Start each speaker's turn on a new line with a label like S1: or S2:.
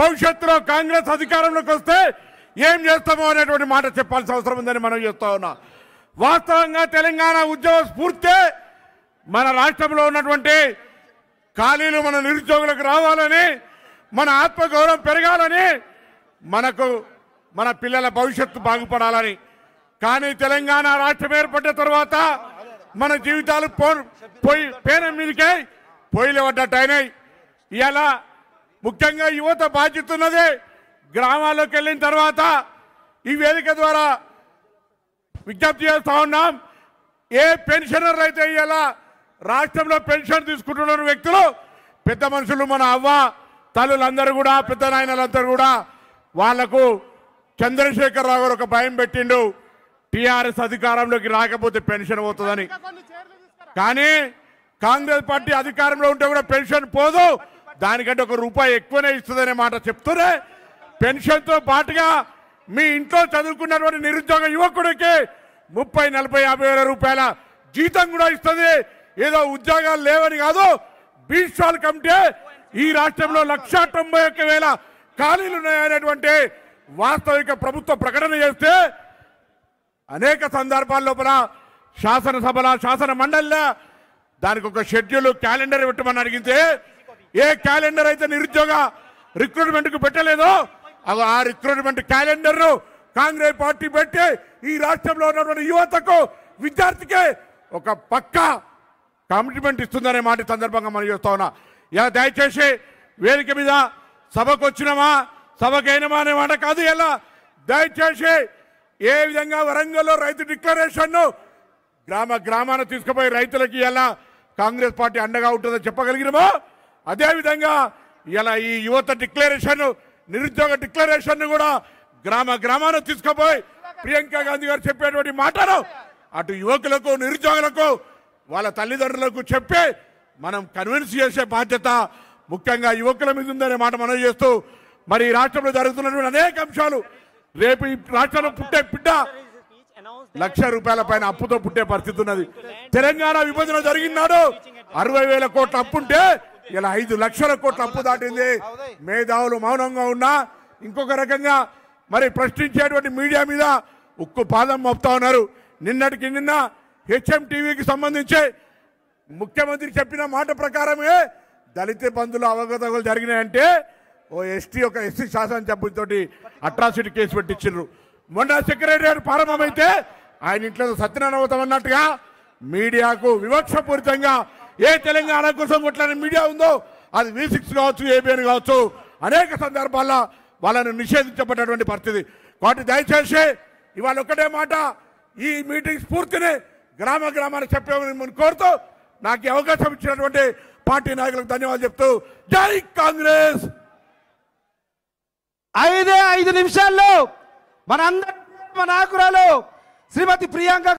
S1: భవిష్యత్తులో కాంగ్రెస్ అధికారంలోకి వస్తే ఏం చేస్తామో అనేటువంటి మాట చెప్పాల్సిన అవసరం ఉందని మనం చెప్తా ఉన్నా వాస్తవంగా తెలంగాణ ఉద్యోగ స్ఫూర్తే మన రాష్ట్రంలో ఉన్నటువంటి ఖాళీలు మన నిరుద్యోగులకు రావాలని మన ఆత్మగౌరవం పెరగాలని మనకు మన పిల్లల భవిష్యత్తు బాగుపడాలని కానీ తెలంగాణ రాష్ట్రం ఏర్పడిన తర్వాత మన జీవితాలు పోయి పేన మీదకే పొయ్యిలు పడ్డట్టు అయినాయి ఇలా ముఖ్యంగా యువత బాధ్యత ఉన్నదే గ్రామాల్లోకి వెళ్ళిన తర్వాత ఈ వేదిక ద్వారా విజ్ఞప్తి చేస్తా ఉన్నాం ఏ పెన్షనర్ అయితే ఇలా రాష్ట్రంలో పెన్షన్ తీసుకుంటున్న వ్యక్తులు పెద్ద మనుషులు మన అవ్వ తల్లులందరూ కూడా పెద్ద నాయనలందరూ కూడా వాళ్లకు రావు గారు ఒక భయం పెట్టిండు టీఆర్ఎస్ అధికారంలోకి రాకపోతే పెన్షన్ పోతుందని కానీ కాంగ్రెస్ పార్టీ అధికారంలో ఉంటే కూడా పెన్షన్ పోదు దానికంటే ఒక రూపాయి ఎక్కువనే ఇస్తుందనే మాట చెప్తూనే పెన్షన్తో పాటుగా మీ ఇంట్లో చదువుకున్నటువంటి నిరుద్యోగ యువకుడికి ముప్పై నలభై యాభై వేల రూపాయల జీతం కూడా ఇస్తుంది ఏదో ఉద్యోగాలు లేవని కాదు బీస్వాల్ కమిటీ ఈ రాష్ట్రంలో లక్ష తొంభై ఒక్క వేల ఖాళీలు ఉన్నాయనేటువంటి వాస్తవిక ప్రభుత్వ ప్రకటన చేస్తే అనేక సందర్భాల లోపల శాసనసభల శాసన మండలిలో దానికి ఒక షెడ్యూల్ క్యాలెండర్ పెట్టమని అడిగితే ఏ క్యాలెండర్ అయితే నిరుద్యోగ కు పెట్టలేదో ఆ రిక్రూట్మెంట్ ను కాంగ్రెస్ పార్టీ పెట్టి ఈ రాష్ట్రంలో ఉన్నటువంటి యువతకు విద్యార్థికి ఒక పక్క కమిట్మెంట్ ఇస్తుందనే మాట సందర్భంగా మనం చూస్తా ఉన్నా ఇలా దయచేసి వేదిక మీద సభకు వచ్చినామా సభకైనమా అనే మాట కాదు ఎలా దయచేసి ఏ విధంగా వరంగల్లో రైతు డిక్లరేషన్ గ్రామ గ్రామాన్ని తీసుకుపోయి రైతులకి ఎలా కాంగ్రెస్ పార్టీ అండగా ఉంటుందో చెప్పగలిగినమో అదేవిధంగా ఇలా ఈ యువత డిక్లరేషన్ నిరుద్యోగ డిక్లరేషన్ కూడా గ్రామ గ్రామాన్ని తీసుకుపోయి ప్రియాంక గాంధీ గారు చెప్పేటువంటి మాటను అటు యువకులకు నిరుద్యోగులకు వాళ్ళ తల్లిదండ్రులకు చెప్పి మనం కన్విన్స్ చేసే బాధ్యత ముఖ్యంగా యువకుల మీద ఉందనే మాట మనం చేస్తూ మరి ఈ రాష్ట్రంలో జరుగుతున్నటువంటి అనేక అంశాలు రేపు ఈ రాష్ట్రంలో పుట్టే బిడ్డ లక్ష రూపాయల పైన అప్పుతో పుట్టే పరిస్థితి ఉన్నది తెలంగాణ విభజన జరిగినాడు అరవై వేల కోట్ల అప్పుంటే ఇలా ఐదు లక్షల కోట్ల అప్పు దాటింది మేధావులు మౌనంగా ఉన్నా ఇంకొక రకంగా మరి ప్రశ్నించేటువంటి మీడియా మీద ఉక్కు పాదం మోపుతా ఉన్నారు నిన్నటికి నిన్న హెచ్ఎం టీవీకి సంబంధించి ముఖ్యమంత్రి చెప్పిన మాట ప్రకారమే దళిత బంధుల అవగతలు జరిగినాయంటే ఓ ఎస్టీ ఒక ఎస్సీ శాసన సభ్యులతోటి అట్రాసిటీ కేసు పెట్టించారు మొన్న సెక్రటరీ ప్రారంభమైతే ఆయన ఇంట్లో సత్యనారాయణ అన్నట్టుగా మీడియాకు వివక్షపూరితంగా ఏ తెలంగాణ కోసం కొట్లాడిన మీడియా ఉందో అది వి సిక్స్ కావచ్చు ఏబిఎన్ కావచ్చు అనేక సందర్భాల్లో వాళ్ళని నిషేధించబడ్డటువంటి పరిస్థితి కాబట్టి దయచేసి ఇవాళ ఒకటే మాట ఈ మీటింగ్ స్ఫూర్తిని గ్రామ గ్రామాన్ని చెప్పేమని కోరుతూ నాకు అవకాశం ఇచ్చినటువంటి పార్టీ నాయకులకు ధన్యవాదాలు చెప్తూ జై కాంగ్రెస్ ఐదే ఐదు నిమిషాల్లో మన మన ఆకురాలు శ్రీమతి ప్రియాంక